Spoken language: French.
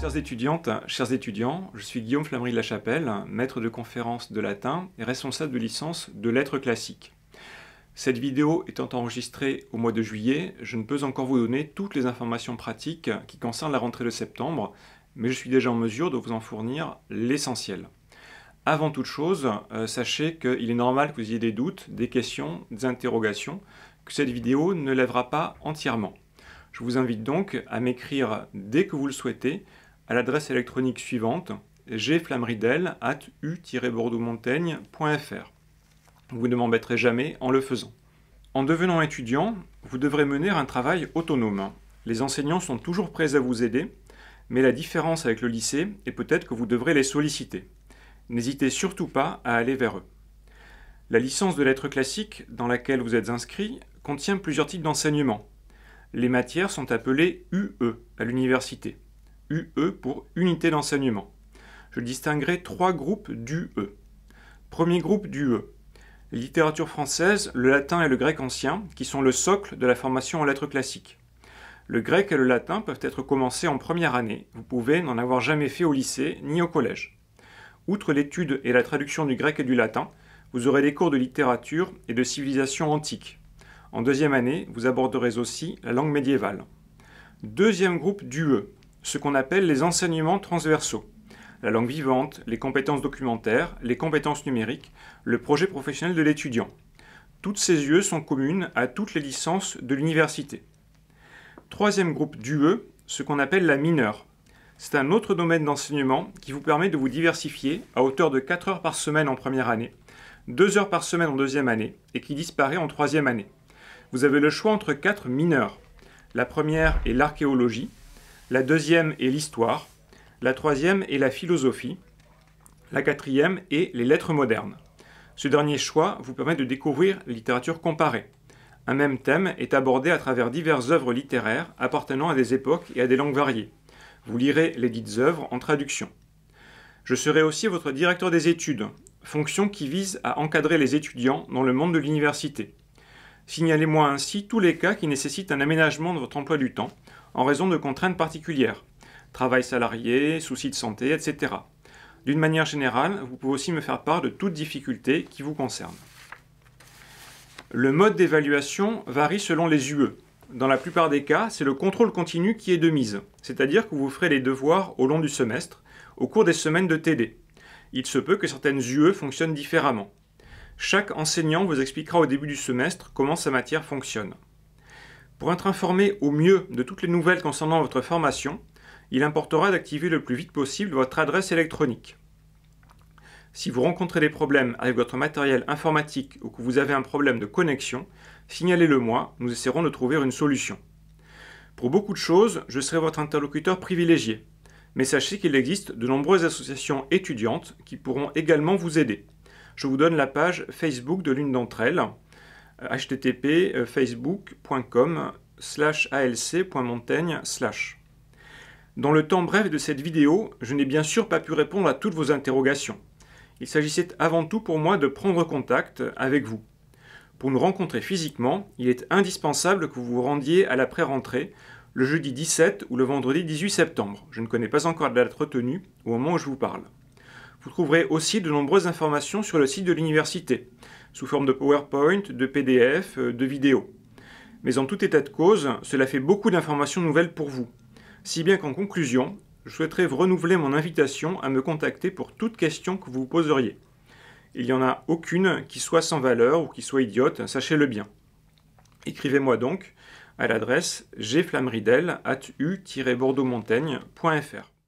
Chères étudiantes, chers étudiants, je suis Guillaume Flamery de la Chapelle, maître de conférence de latin et responsable de licence de lettres classiques. Cette vidéo étant enregistrée au mois de juillet, je ne peux encore vous donner toutes les informations pratiques qui concernent la rentrée de septembre, mais je suis déjà en mesure de vous en fournir l'essentiel. Avant toute chose, euh, sachez qu'il est normal que vous ayez des doutes, des questions, des interrogations, que cette vidéo ne lèvera pas entièrement. Je vous invite donc à m'écrire dès que vous le souhaitez à l'adresse électronique suivante gflammeridel at u-bordeauxmontaigne.fr. Vous ne m'embêterez jamais en le faisant. En devenant étudiant, vous devrez mener un travail autonome. Les enseignants sont toujours prêts à vous aider, mais la différence avec le lycée est peut-être que vous devrez les solliciter. N'hésitez surtout pas à aller vers eux. La licence de lettres classiques dans laquelle vous êtes inscrit contient plusieurs types d'enseignements. Les matières sont appelées UE à l'université. UE pour unité d'enseignement. Je distinguerai trois groupes d'UE. Premier groupe d'UE. littérature française, le latin et le grec ancien, qui sont le socle de la formation en lettres classiques. Le grec et le latin peuvent être commencés en première année. Vous pouvez n'en avoir jamais fait au lycée ni au collège. Outre l'étude et la traduction du grec et du latin, vous aurez des cours de littérature et de civilisation antique. En deuxième année, vous aborderez aussi la langue médiévale. Deuxième groupe d'UE, ce qu'on appelle les enseignements transversaux. La langue vivante, les compétences documentaires, les compétences numériques, le projet professionnel de l'étudiant. Toutes ces UE sont communes à toutes les licences de l'université. Troisième groupe d'UE, ce qu'on appelle la mineure. C'est un autre domaine d'enseignement qui vous permet de vous diversifier à hauteur de 4 heures par semaine en première année, 2 heures par semaine en deuxième année et qui disparaît en troisième année. Vous avez le choix entre 4 mineurs. La première est l'archéologie, la deuxième est l'histoire. La troisième est la philosophie. La quatrième est les lettres modernes. Ce dernier choix vous permet de découvrir littérature comparée. Un même thème est abordé à travers diverses œuvres littéraires appartenant à des époques et à des langues variées. Vous lirez les dites œuvres en traduction. Je serai aussi votre directeur des études, fonction qui vise à encadrer les étudiants dans le monde de l'université. Signalez-moi ainsi tous les cas qui nécessitent un aménagement de votre emploi du temps en raison de contraintes particulières, travail salarié, soucis de santé, etc. D'une manière générale, vous pouvez aussi me faire part de toute difficulté qui vous concerne. Le mode d'évaluation varie selon les UE. Dans la plupart des cas, c'est le contrôle continu qui est de mise, c'est-à-dire que vous ferez les devoirs au long du semestre, au cours des semaines de TD. Il se peut que certaines UE fonctionnent différemment. Chaque enseignant vous expliquera au début du semestre comment sa matière fonctionne. Pour être informé au mieux de toutes les nouvelles concernant votre formation, il importera d'activer le plus vite possible votre adresse électronique. Si vous rencontrez des problèmes avec votre matériel informatique ou que vous avez un problème de connexion, signalez-le moi, nous essaierons de trouver une solution. Pour beaucoup de choses, je serai votre interlocuteur privilégié, mais sachez qu'il existe de nombreuses associations étudiantes qui pourront également vous aider. Je vous donne la page Facebook de l'une d'entre elles http euh, facebook.com alc.montaigne Dans le temps bref de cette vidéo, je n'ai bien sûr pas pu répondre à toutes vos interrogations. Il s'agissait avant tout pour moi de prendre contact avec vous. Pour nous rencontrer physiquement, il est indispensable que vous vous rendiez à laprès rentrée le jeudi 17 ou le vendredi 18 septembre. Je ne connais pas encore la date retenue au moment où je vous parle. Vous trouverez aussi de nombreuses informations sur le site de l'université, sous forme de PowerPoint, de PDF, euh, de vidéos. Mais en tout état de cause, cela fait beaucoup d'informations nouvelles pour vous. Si bien qu'en conclusion, je souhaiterais renouveler mon invitation à me contacter pour toute question que vous vous poseriez. Il n'y en a aucune qui soit sans valeur ou qui soit idiote, sachez-le bien. Écrivez-moi donc à l'adresse gflamridel bordeauxmontaignefr